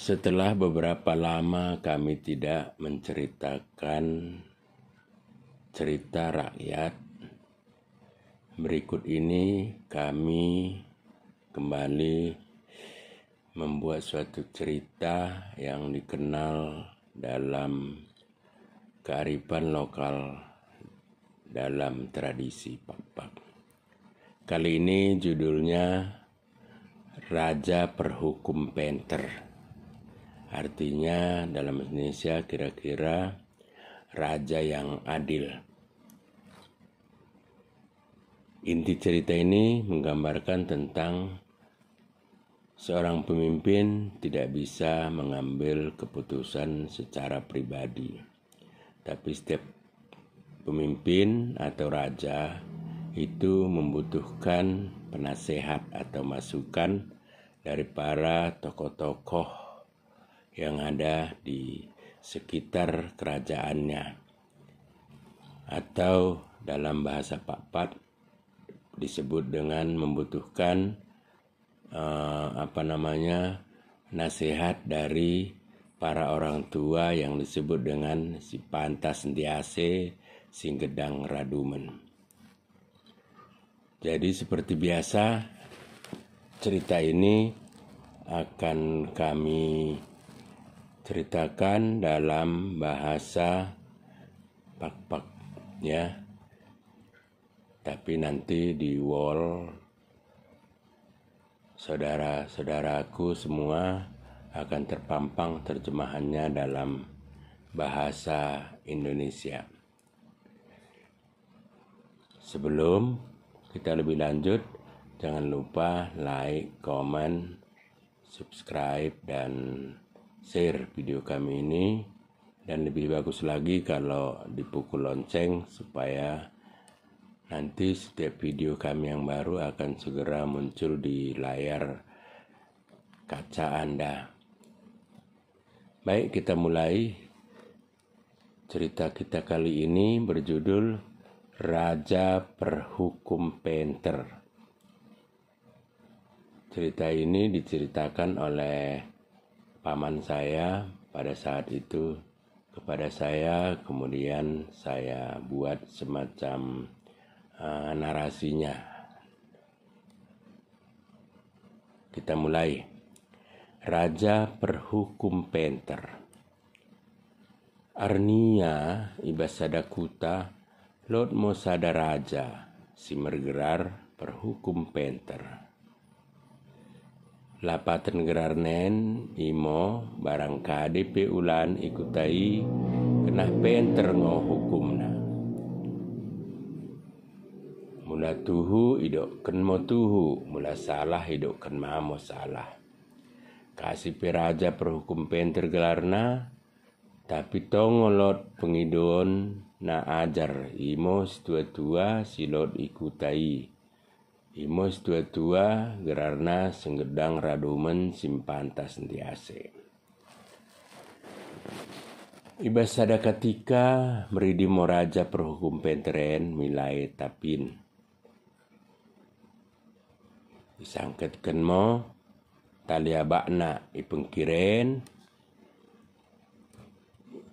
Setelah beberapa lama kami tidak menceritakan cerita rakyat, berikut ini kami kembali membuat suatu cerita yang dikenal dalam kearifan lokal dalam tradisi Papak. Kali ini judulnya Raja Perhukum Penter. Artinya dalam Indonesia kira-kira raja yang adil. Inti cerita ini menggambarkan tentang seorang pemimpin tidak bisa mengambil keputusan secara pribadi. Tapi setiap pemimpin atau raja itu membutuhkan penasehat atau masukan dari para tokoh-tokoh yang ada di sekitar kerajaannya atau dalam bahasa Pak Pat disebut dengan membutuhkan uh, apa namanya nasihat dari para orang tua yang disebut dengan si pantas sentiase singgedang radumen. Jadi seperti biasa cerita ini akan kami ceritakan dalam bahasa pak-pak ya. Tapi nanti di wall saudara-saudaraku semua akan terpampang terjemahannya dalam bahasa Indonesia. Sebelum kita lebih lanjut, jangan lupa like, comment, subscribe, dan share video kami ini dan lebih bagus lagi kalau dipukul lonceng supaya nanti setiap video kami yang baru akan segera muncul di layar kaca Anda. Baik, kita mulai cerita kita kali ini berjudul Raja Perhukum Penter. Cerita ini diceritakan oleh paman saya pada saat itu kepada saya, kemudian saya buat semacam uh, narasinya. Kita mulai. Raja Perhukum Penter Arnia Ibasadakuta Lord Mosada Raja Simergerar Perhukum Penter lapatan gerarnen imo barang KDP ulan ikutai kena penter ngo hukumna mula tuhu idokkan mo tuhu mula salah idokkan mamo salah kasih piraja perhukum penter gelarna tapi tongolot pengidon na ajar imo situa tua silot ikutai Imos tua tua gerarna senggedang radumen simpantas sentiase. Iba ketika meridi moraja perhukum pentren milai tapin. Disangketkan mo talia bakna ipengkiren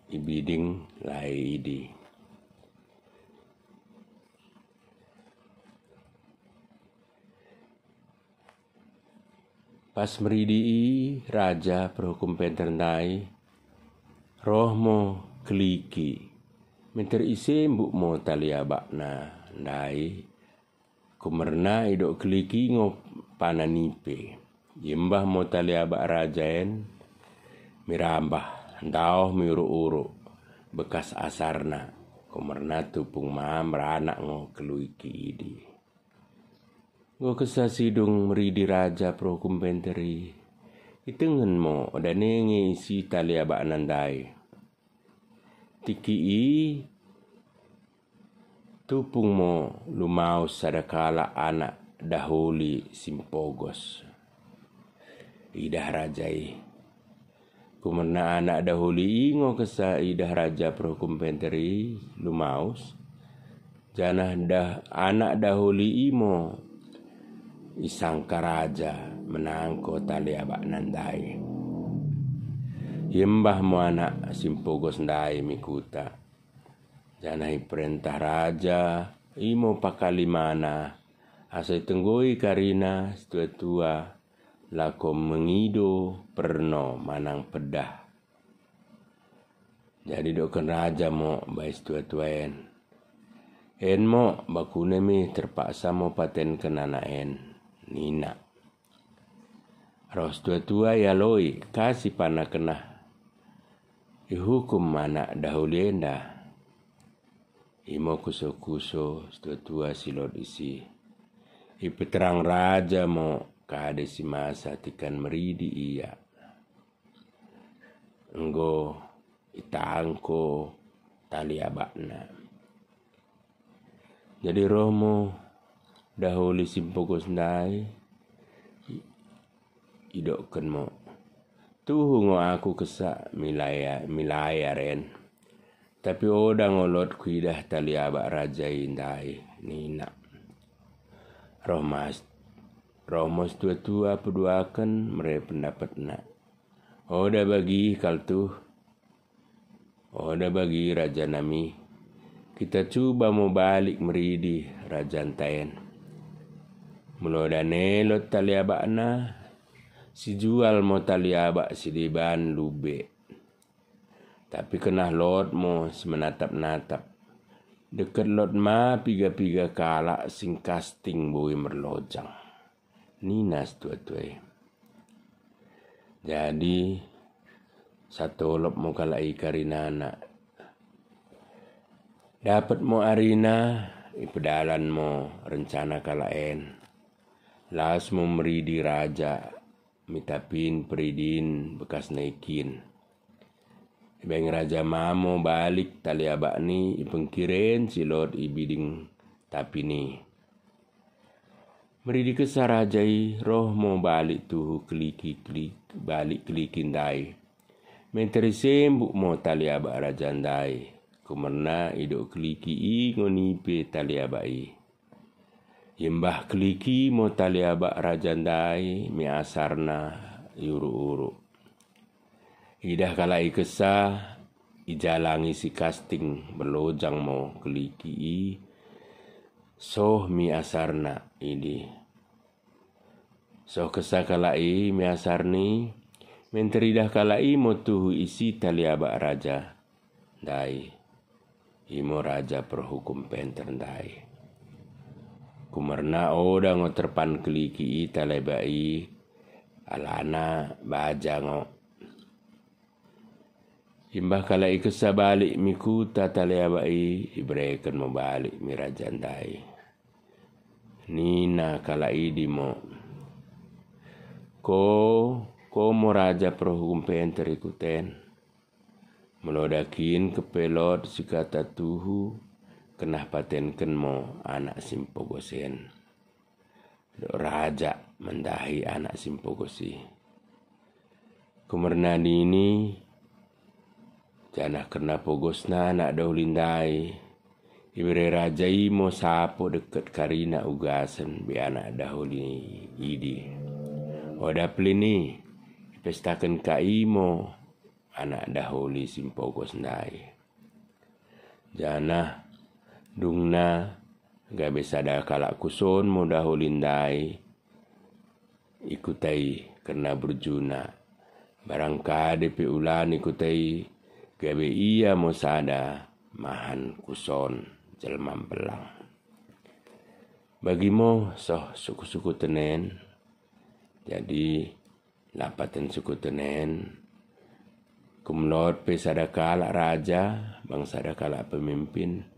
ibiding lai idi. Pas meridii raja berhukum penternai rohmo keliki menter isi mbuk mo talia bakna ndai kumerna idok keliki ngop pananipe yembah mo talia bak rajaen mirambah ndao miuru-uru bekas asarna kumerna tupung maam ranak ngo keluiki idi Gokesa sidung meridi raja pro kumpenteri. Itengen mo nengi si tali ba nandai. Tiki i tupung mo lumau sadakala anak dahuli simpogos. Idah i. Kumerna anak dahuli ingo kesa idah raja pro kumpenteri lumaus. Janah dah anak dahuli imo Isang karaja menangko tali abak nandai. Yembah anak simpogos ndai mikuta. Janai perintah raja, imo mana? Asai tenggoi karina setua-tua, lako mengido perno manang pedah. Jadi doken raja mo bayi setua-tuaen. En mo bakune mi terpaksa mo paten kenana en nina ros dua tua ya loi kasih panah kena ihukum mana dahulenda imo kuso kuso dua tua silot isi peterang raja mo kade si masa tikan meridi iya enggo itangko tali abakna jadi romo dahulu simpogus nai idokkan mo ngo aku kesak milaya milaya ren tapi oda ngolot kuidah tali abak raja indai nina romas romos tua-tua peduakan mereka pendapat nak oda bagi kaltuh oda bagi raja nami kita coba mau balik meridi raja rajantayan Mulodane lo tali na si jual mau tali abak si di ban lube. Tapi kena lot mo semenatap-natap. Deket lot ma piga-piga kalak sing casting boy merlojang. Ninas tua-tua. E. Jadi satu lop mo kalai karinana. Dapat mo arina, ipedalan mo rencana En Las memridi raja, mitapin peridin bekas naikin. Beng raja mamo balik tali abak ni ipengkiren silot ibiding tapi tapini. Meridi kesar rajai roh mau balik tuh keliki klik balik klikin dai. Menteri sembuk mau tali abak raja dai. Kumerna idok kliki i ngonipe tali abai. Yimbah keliki ndai rajandai asarna yuru-uru. Idah kala ikesa ijalangi si kasting berlojang mau keliki soh mi asarna ini. Soh kesa kalai miasarni menteridah kalai motuhu isi taliabak raja dai. Imo raja perhukum penterdai. Kumerna, oda oh, ngo terpan keliki talebai alana ngo imbah kala iku sabalik miku tatalebai ibreken mo balik mirajandai nina kala idimo ko ko moraja prohukum penteri kuten. melodakin kepelot sikata tuhu kenah ken mo anak simpogosen raja mendahi anak simpogosi kumernani ini jana kena pogosna anak daulindai Ibre raja imo sapo deket karina ugasen bi anak dahuli idi. Oda plini pestakan ka imo anak dahuli simpogos ndai Janah dungna bisa ada kalak kusun mudah ulindai ikutai karena berjuna barangka depi ulan ikutai gabe ia mosada mahan kuson jelma belang bagimu soh suku-suku tenen jadi lapatan suku tenen kumlor pesada kalak raja bangsa kalak pemimpin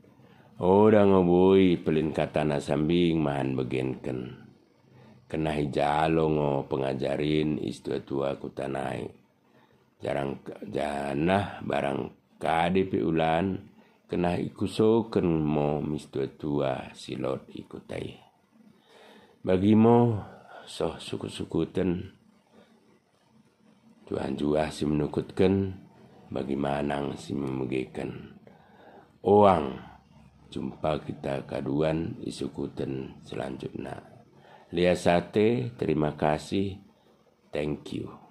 Orang ngoboi pelin na sambing mahan begenken. Kena hijalo ngo pengajarin istua tua kutanai. Jarang janah barang pi ulan kena ikusoken mo mistua tua silot ikutai. Bagimo soh suku-sukuten Tuhan jua si menukutkan bagaimana si memegikan. Oang jumpa kita kaduan kuten selanjutnya. lihat sate, terima kasih. Thank you.